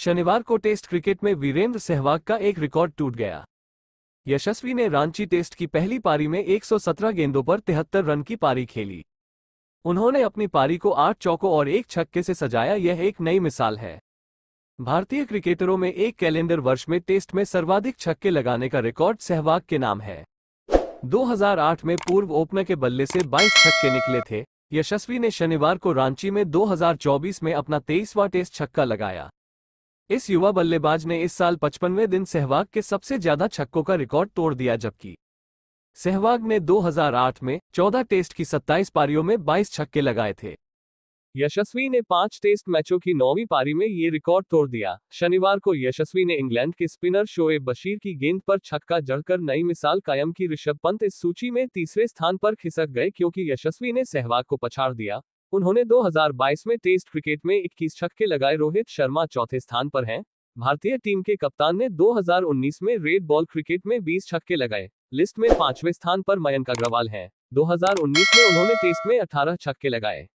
शनिवार को test cricket में वीरेंद्र सहवाग का एक रिकॉर्ड टूट गया यशस्वी ने रांची टेस्ट की पहली पारी में 117 गेंदों पर तिहत्तर रन की पारी खेली उन्होंने अपनी पारी को आठ चौकों और एक छक्के से सजाया यह एक नई मिसाल है भारतीय क्रिकेटरों में एक कैलेंडर वर्ष में टेस्ट में सर्वाधिक छक्के लगाने का रिकॉर्ड सहवाग के नाम है 2008 में पूर्व ओपनर के बल्ले से 22 छक्के निकले थे यशस्वी ने शनिवार को रांची में 2024 में अपना तेईसवा टेस्ट छक्का लगाया इस युवा बल्लेबाज ने इस साल पचपनवें दिन सहवाग के सबसे ज्यादा छक्कों का रिकॉर्ड तोड़ दिया जबकि सहवाग ने 2008 में 14 टेस्ट की 27 पारियों में 22 छक्के लगाए थे यशस्वी ने पांच टेस्ट मैचों की नौवीं पारी में ये रिकॉर्ड तोड़ दिया शनिवार को यशस्वी ने इंग्लैंड के स्पिनर शोएब बशीर की गेंद पर छक्का जड़कर नई मिसाल कायम की ऋषभ पंत इस सूची में तीसरे स्थान पर खिसक गए क्योंकि यशस्वी ने सहवाग को पछाड़ दिया उन्होंने 2022 में टेस्ट क्रिकेट में 21 छक्के लगाए रोहित शर्मा चौथे स्थान पर हैं भारतीय टीम के कप्तान ने 2019 में रेड बॉल क्रिकेट में 20 छक्के लगाए लिस्ट में पांचवें स्थान पर मयंक अग्रवाल हैं 2019 में उन्होंने टेस्ट में 18 छक्के लगाए